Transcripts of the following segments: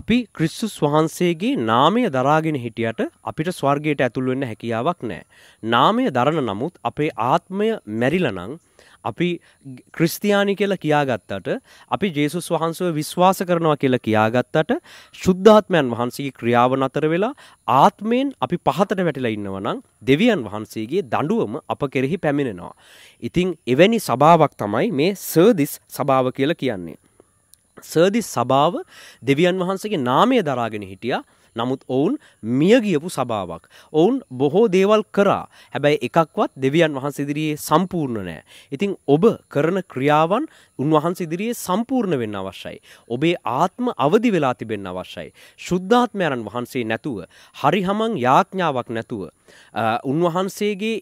අපි ක්‍රිස්සුස් වහන්සේගේ නාමය දරාගෙන හිටියට අපිට ස්වර්ගයට ඇතුල් වෙන්න හැකියාවක් නෑ. නාමය දරන නමුත් අපේ ආත්මය මැරිලනං අපි ක්‍රිස්තියානි කියලා කියාගත්තට අපි ජේසුස් වහන්සේව විශ්වාස කරනවා කියලා කියාගත්තට ශුද්ධාත්මයන් වහන්සේගේ ක්‍රියාව නතර වෙලා ආත්මයෙන් අපි පහතට වැටිලා ඉන්නවා නම් දෙවියන් වහන්සේගේ දඬුවම අප කෙරෙහි පැමිණෙනවා. ඉතින් එවැනි සභාවක් තමයි මේ සර්දිස් සභාව කියලා කියන්නේ. සර්දිස් සභාව දෙවියන් වහන්සගේ නාමය දරාගෙන හිටිය නමුත් ඔවුන් මියගියපු සභාවක්. ඔවුන් බොහෝ දේවල් කරා හැබැයි එකක්වත් දෙවියන් වහන්සිදිරියේ සම්පූර්ණ නෑ. ඉතිං ඔබ කරන ක්‍රියාවන් උන්වහන්සිදිරියේ සම්පූර්ණ වෙන්න අවශ්‍යයි. ඔබේ ආත්ම අවදි වෙලා තිබෙන්න අවශ්‍යයි. ශුද්ධාත්මයරන් වහන්සේ නැතුව හරි හමං යාඥාවක් නැතුව. උන්වහන්සේගේ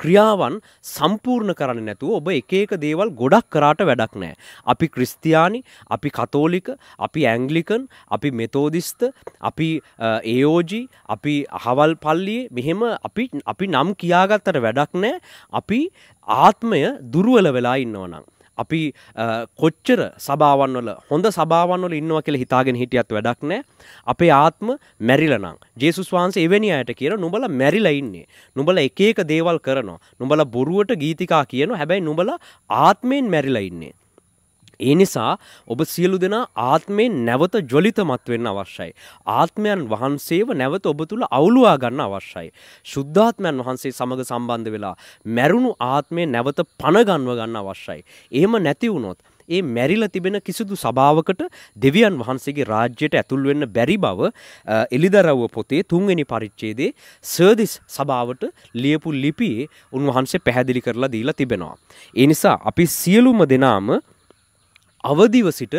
ක්‍රියාවන් සම්පූර්ණ කරන්න නැතුව ඔබ එක එක දේවල් ගොඩක් කරාට වැඩක් නෑ. අපි ක්‍රිස්තියානි අපි කතෝලික අපි ඇංගලිකන් අපි මෙතෝදිස්ත අපි ඒෝජී අපි අහවල් පල්ලියේ මෙහෙම අපි අපි නම් කියාගත්තට වැඩක් නෑ අපි ආත්මය දුරුවල වෙලා ඉන්නවනම්. අපි කොච්චර සභාවන් වල හොඳ සභාවන් වල ඉන්නවා කියලා හිතාගෙන හිටියත් වැඩක් නැහැ. අපේ ආත්ම මැරිලා නම් ජේසුස් වහන්සේ එවැනි අයට කියන නුඹලා මැරිලා ඉන්නේ. නුඹලා එක එක දේවල් කරනවා. නුඹලා බොරුවට ගීතිකා කියනවා. හැබැයි නුඹලා ආත්මයෙන් මැරිලා ඉන්නේ. ඒ නිසා ඔබ සියලු දෙනා ආත්මේ නැවත ජොලිතමත් වෙන්න අවශ්‍යයි. ආත්මයන් වහන්සේව නැවත ඔබ තුළ අවුලුවා ගන්න අවශ්‍යයි. ශුද්ධාත්මයන් වහන්සේ සමග සම්බන්ධ වෙලා මැරුණු ආත්මේ නැවත පණගන්ව ගන්න අවශ්‍යයි. එහෙම නැති වුණොත් ඒ මැරිල තිබෙන කිසිදු සභාවකට දෙවියන් වහන්සේගේ රාජ්‍යයට ඇතුල් වෙන්න බැරි බව එලිදරව්ව පොතේ තුන්වෙනි පරිච්ඡේදයේ සර්දිස් සභාවට ලියපු ලිපියේ උන්වහන්සේ පැහැදිලි කරලා දීලා තිබෙනවා. ඒ නිසා අපි සියලුම දෙනාම අවදිව සිට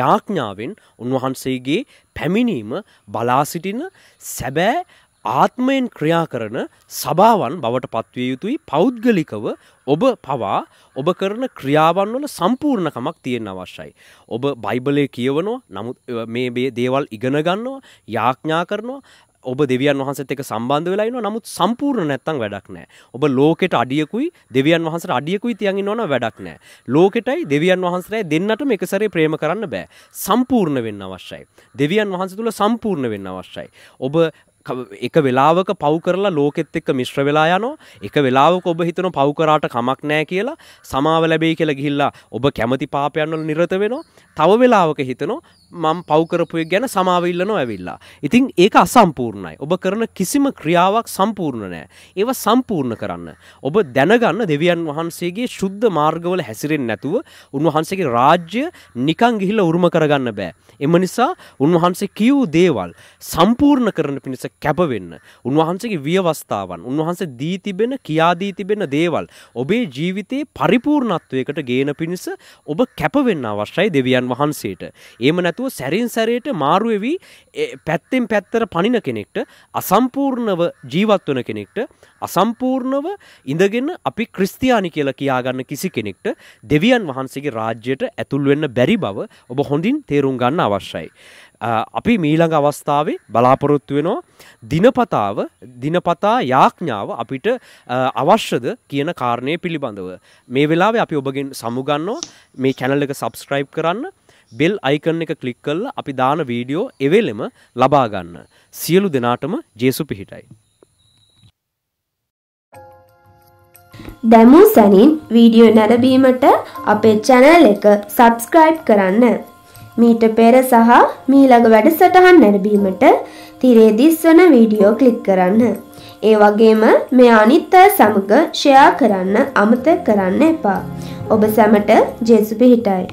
යාඥාවෙන් උන්වහන්සේගේ පැමිණීම බලා සිටින සැබෑ ආත්මයෙන් ක්‍රියා කරන සභාවන් බවට පත්විය යුතුයි පෞද්ගලිකව ඔබ පවා ඔබ කරන ක්‍රියාවන් වල සම්පූර්ණකමක් තියෙන අවශ්‍යයි. ඔබ බයිබලේ කියවනවා නමුත් මේ දේවල් ඉගෙන ගන්නවා යාඥා කරනවා ඔබ දෙවියන් වහන්සත් එක සම්බන්ධ වෙලා ඉන්නවා නමුත් සම්පූර්ණ නැත්තම් වැඩක් නැහැ. ඔබ ලෝකෙට අඩියකුයි දෙවියන් වහන්සේට අඩියකුයි තියන් ඉන්නවනම් වැඩක් නැහැ. ලෝකෙටයි දෙවියන් වහන්සේටයි දෙන්නටම එක සැරේ ප්‍රේම කරන්න බෑ. සම්පූර්ණ වෙන්න අවශ්‍යයි. දෙවියන් වහන්සේ තුල සම්පූර්ණ වෙන්න අවශ්‍යයි. ඔබ එක වෙලාවක පව් කරලා ලෝකෙත් එක්ක මිශ්‍ර වෙලා යනවා එක වෙලාවක ඔබ හිතන පව් කරාට කමක් නැහැ කියලා සමාව ලැබෙයි කියලා ගිහිල්ලා ඔබ කැමති පාපයන් වල නිරත වෙනවා තව වෙලාවක හිතනවා මම පව්කරපුය ගැන සමාවිල්ලනො ඇවිල්ලා. ඉතින් ඒක අසම්පූර්ණයි. ඔබ කරන කිසිම ක්‍රියාවක් සම්පූර්ණ නෑ. ඒව සම්පූර්ණ කරන්න. ඔබ දැනගන්න දෙවියන් වහන්සේගේ ශුද්ධ මාර්ගවල හැසිරෙන් නැතුව උන්වහන්සේගේ රාජ්‍ය නිකං ගිහිල උරුම කරගන්න බෑ. එම නිසා උන්වහන්සේ කියවූ දේවල් සම්පූර්ණ කරන පිණිස කැපවෙන්න උන්වහන්සේගේ ව්‍යවස්ථාවන් උන්වහන්සේ දී තිබෙන කියාදී තිබෙන දේවල් ඔබේ ජීවිතයේ පරිපූර්ණත්වයකට ගේන පිණිස ඔබ කැපවෙන්න අවශ්‍යයි දෙවියන් වහන්සේට. එහෙම නැතුව සැරින් සැරේට මාරු වෙවි පැත්තෙන් පැත්තට පනින කෙනෙක්ට අසම්පූර්ණව ජීවත් වෙන කෙනෙක්ට අසම්පූර්ණව ඉඳගෙන අපි ක්‍රිස්තියානි කියලා කියාගන්න කිසි කෙනෙක්ට දෙවියන් වහන්සේගේ රාජ්‍යයට ඇතුල් වෙන්න බැරි බව ඔබ හොඳින් තේරුම් ගන්න අවශ්‍යයි. අපි මීළඟ අවස්ථාවේ බලාපොරොත්තු වෙනවා දිනපතාව දිනපතා යාඥාව අපිට අවශ්‍යද කියන කාරණය පිළිබඳව. මේ වෙලාවේ අපි ඔබගෙන් සමුගන්නවා මේ channel එක subscribe කරන්න bell icon එක click කරලා අපි දාන වීඩියෝ එවෙලෙම ලබා ගන්න. සියලු දෙනාටම ජේසු පිහිටයි. දැමූ සැනින් වීඩියෝ නැරඹීමට අපේ channel එක subscribe කරන්න. මීට පෙර සහ මීළඟ වැඩසටහන් නැරඹීමට තිරේ දිස්වන වීඩියෝ ක්ලික් කරන්න. ඒ වගේම මේ අනිත් අය සමග ෂෙයා කරන්න අමතක කරන්න එපා. ඔබ සැමට ජේසු පිහිටයි.